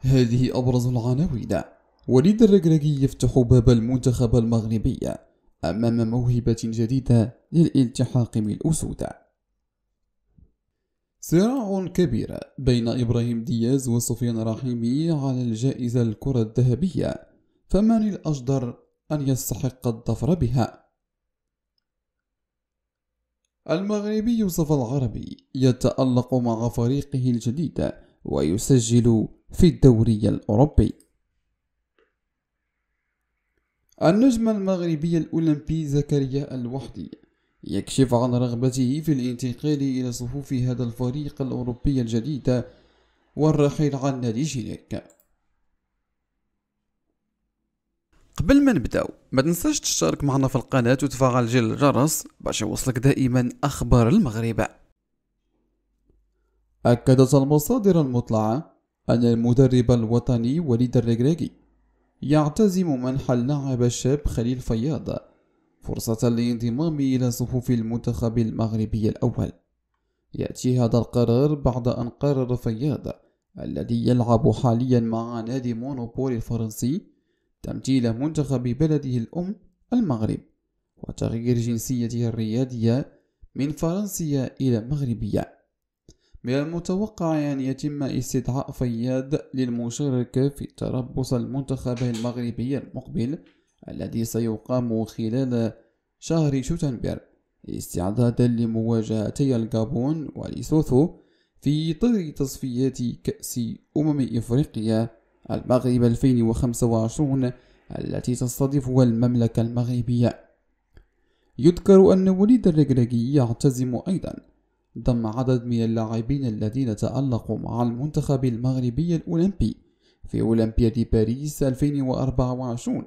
هذه أبرز العناوين وليد الرجراجي يفتح باب المنتخب المغربي أمام موهبة جديدة للالتحاق بالأسود صراع كبير بين إبراهيم دياز وسفيان رحيمي على الجائزة الكرة الذهبية فمن الأجدر أن يستحق الظفر بها المغربي صفا العربي يتألق مع فريقه الجديد ويسجل في الدوري الأوروبي النجم المغربي الأولمبي زكريا الوحدي يكشف عن رغبته في الانتقال إلى صفوف هذا الفريق الأوروبي الجديد والرحيل عن نادي شيليك قبل ما نبداو ما تنساش تشترك معنا في القناة وتفعل جل الجرس باش يوصلك دائما أخبار المغرب أكدت المصادر المطلعة أن المدرب الوطني وليد الرجراجي يعتزم منح اللاعب الشاب خليل فياض فرصة للانضمام إلى صفوف المنتخب المغربي الأول يأتي هذا القرار بعد أن قرر فياض الذي يلعب حاليا مع نادي مونوبول الفرنسي تمثيل منتخب بلده الأم المغرب وتغيير جنسيته الرياضية من فرنسية إلى مغربية من المتوقع أن يتم استدعاء فياض للمشاركة في تربص المنتخب المغربي المقبل الذي سيقام خلال شهر شتنبر استعدادا لمواجهتي الجابون وليسوثو في طر تصفيات كأس أمم إفريقيا المغرب 2025 التي تستضيفها المملكة المغربية يذكر أن وليد الرجرجي يعتزم أيضا ضم عدد من اللاعبين الذين تألقوا مع المنتخب المغربي الأولمبي في أولمبياد باريس 2024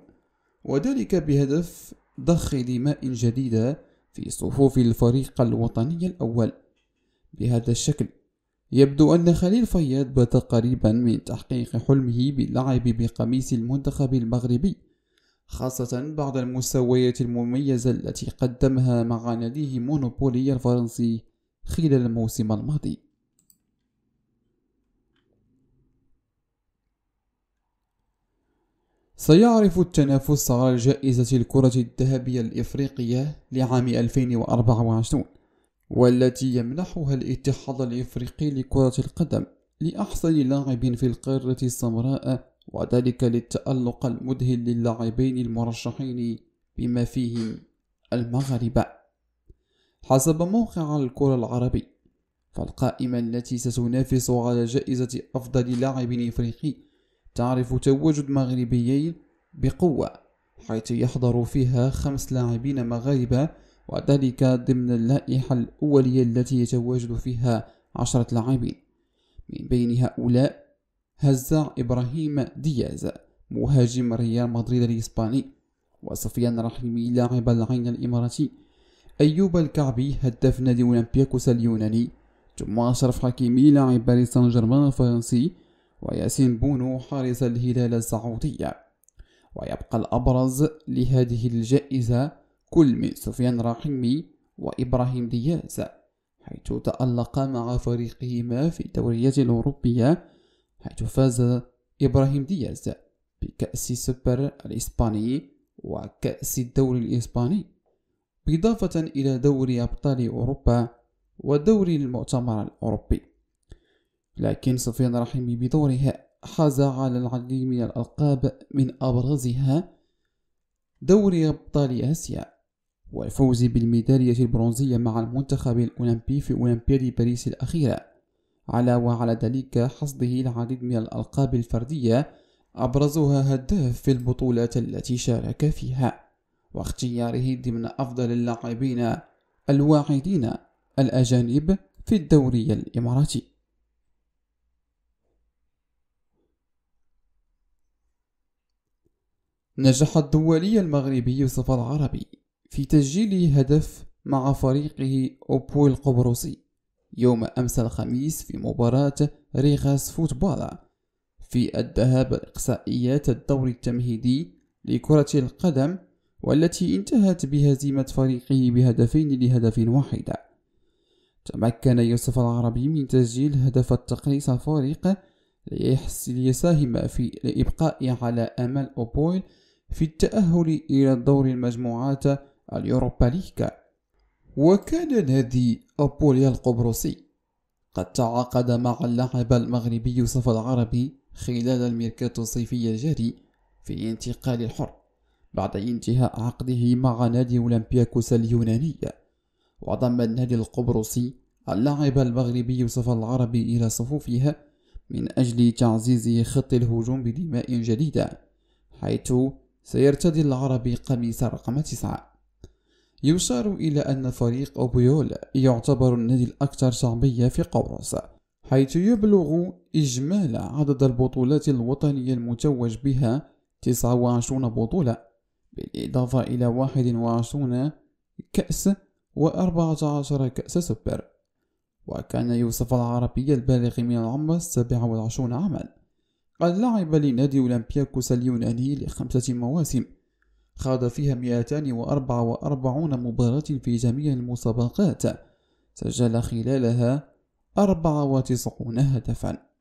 وذلك بهدف ضخ دماء جديدة في صفوف الفريق الوطني الأول بهذا الشكل يبدو أن خليل فياض بات قريبا من تحقيق حلمه باللعب بقميص المنتخب المغربي خاصة بعد المستويات المميزة التي قدمها مع ناديه مونوبولي الفرنسي خلال الموسم الماضي سيعرف التنافس على جائزة الكرة الذهبية الإفريقية لعام 2024 والتي يمنحها الاتحاد الإفريقي لكرة القدم لأحسن لاعب في القارة السمراء وذلك للتألق المذهل للاعبين المرشحين بما فيهم المغاربة حسب موقع الكرة العربي فالقائمة التي ستنافس على جائزة أفضل لاعب إفريقي تعرف تواجد مغربيين بقوة حيث يحضر فيها خمس لاعبين مغاربة وذلك ضمن اللائحة الأولية التي يتواجد فيها عشرة لاعبين من بين هؤلاء هزاع إبراهيم دياز مهاجم ريال مدريد الإسباني وسفيان رحيمي لاعب العين الإماراتي أيوب الكعبي هداف نادي أولمبياكوس اليوناني ثم أشرف حكيمي لاعب باريس سان جيرمان الفرنسي وياسين بونو حارس الهلال السعودي ويبقى الأبرز لهذه الجائزة كل من سفيان رحيمي وإبراهيم دياز حيث تألقا مع فريقهما في الدوريات الأوروبية حيث فاز إبراهيم دياز بكأس السوبر الإسباني وكأس الدوري الإسباني إضافة إلى دوري أبطال أوروبا ودوري المؤتمر الأوروبي لكن سفيان رحيمي بدورها حاز على العديد من الألقاب من أبرزها دوري أبطال آسيا والفوز بالميدالية البرونزية مع المنتخب الأولمبي في أولمبياد باريس الأخيرة علاوة على ذلك حصده العديد من الألقاب الفردية أبرزها هداف في البطولات التي شارك فيها واختياره ضمن أفضل اللاعبين الواعدين الأجانب في الدوري الإماراتي نجح الدولي المغربي يوسف العربي في تسجيل هدف مع فريقه أوبو القبرصي يوم أمس الخميس في مباراة ريغاس فوتبالا في الذهاب الإقصائيات الدوري التمهيدي لكرة القدم والتي انتهت بهزيمة فريقه بهدفين لهدف واحد تمكن يوسف العربي من تسجيل هدف التقليص الفريق ليساهم في الإبقاء على أمل أوبويل في التأهل إلى دور المجموعات اليوروبا ليكا وكان نادي أوبوليا القبرصي قد تعاقد مع اللاعب المغربي يوسف العربي خلال الميركاتو الصيفي الجاري في الانتقال الحر بعد انتهاء عقده مع نادي أولمبياكوس اليوناني وضم النادي القبرصي اللاعب المغربي يوسف العربي إلى صفوفها من أجل تعزيز خط الهجوم بدماء جديدة حيث سيرتدي العربي قميص رقم تسعة يشار إلى أن فريق أوبيول يعتبر النادي الأكثر شعبية في قبرص حيث يبلغ إجمال عدد البطولات الوطنية المتوج بها 29 بطولة بالإضافة إلى واحد وعشرون كأس وأربعة عشر كأس سوبر وكان يوسف العربي البالغ من العمر 27 والعشرون عاما قد لعب لنادي أولمبياكوس اليوناني لخمسة مواسم خاض فيها 244 مباراة في جميع المسابقات سجل خلالها 94 هدفاً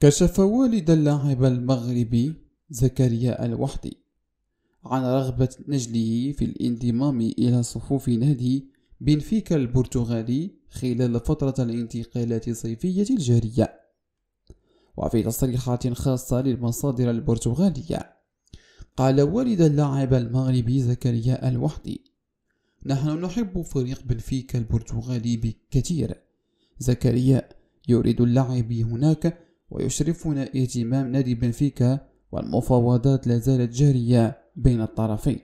كشف والد اللاعب المغربي زكريا الوحدي عن رغبة نجله في الانضمام إلى صفوف نادي بنفيكا البرتغالي خلال فترة الانتقالات الصيفية الجارية وفي تصريحات خاصة للمصادر البرتغالية قال والد اللاعب المغربي زكريا الوحدي نحن نحب فريق بنفيكا البرتغالي بكثير زكريا يريد اللعب هناك ويشرفنا اهتمام نادي بنفيكا والمفاوضات لا زالت جارية بين الطرفين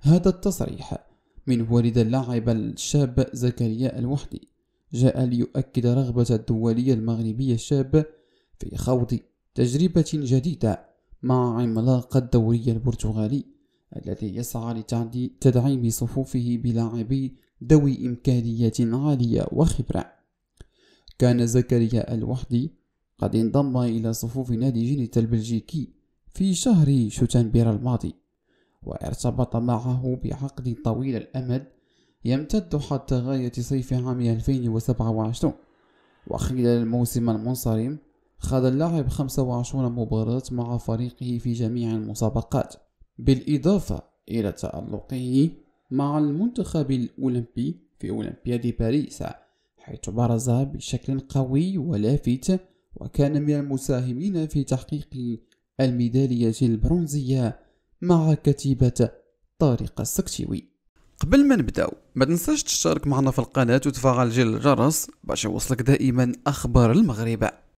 هذا التصريح من والد اللاعب الشاب زكريا الوحدي جاء ليؤكد رغبة الدولية المغربية الشاب في خوض تجربة جديدة مع عملاق الدوري البرتغالي الذي يسعى لتدعيم صفوفه بلاعبي ذوي إمكانيات عالية وخبرة كان زكريا الوحدي قد انضم إلى صفوف نادي جينيتا البلجيكي في شهر شتنبر الماضي وارتبط معه بعقد طويل الأمد يمتد حتى غاية صيف عام 2027 وخلال الموسم المنصرم خاض اللاعب 25 مباراة مع فريقه في جميع المسابقات بالإضافة إلى تألقه مع المنتخب الأولمبي في أولمبياد باريس حيث برز بشكل قوي ولافت وكان من المساهمين في تحقيق الميدالية البرونزية مع كتيبة طارق السكتوي قبل ما نبداو ما تنساش تشترك معنا في القناة وتفعل جل الجرس باش يوصلك دائما أخبار المغرب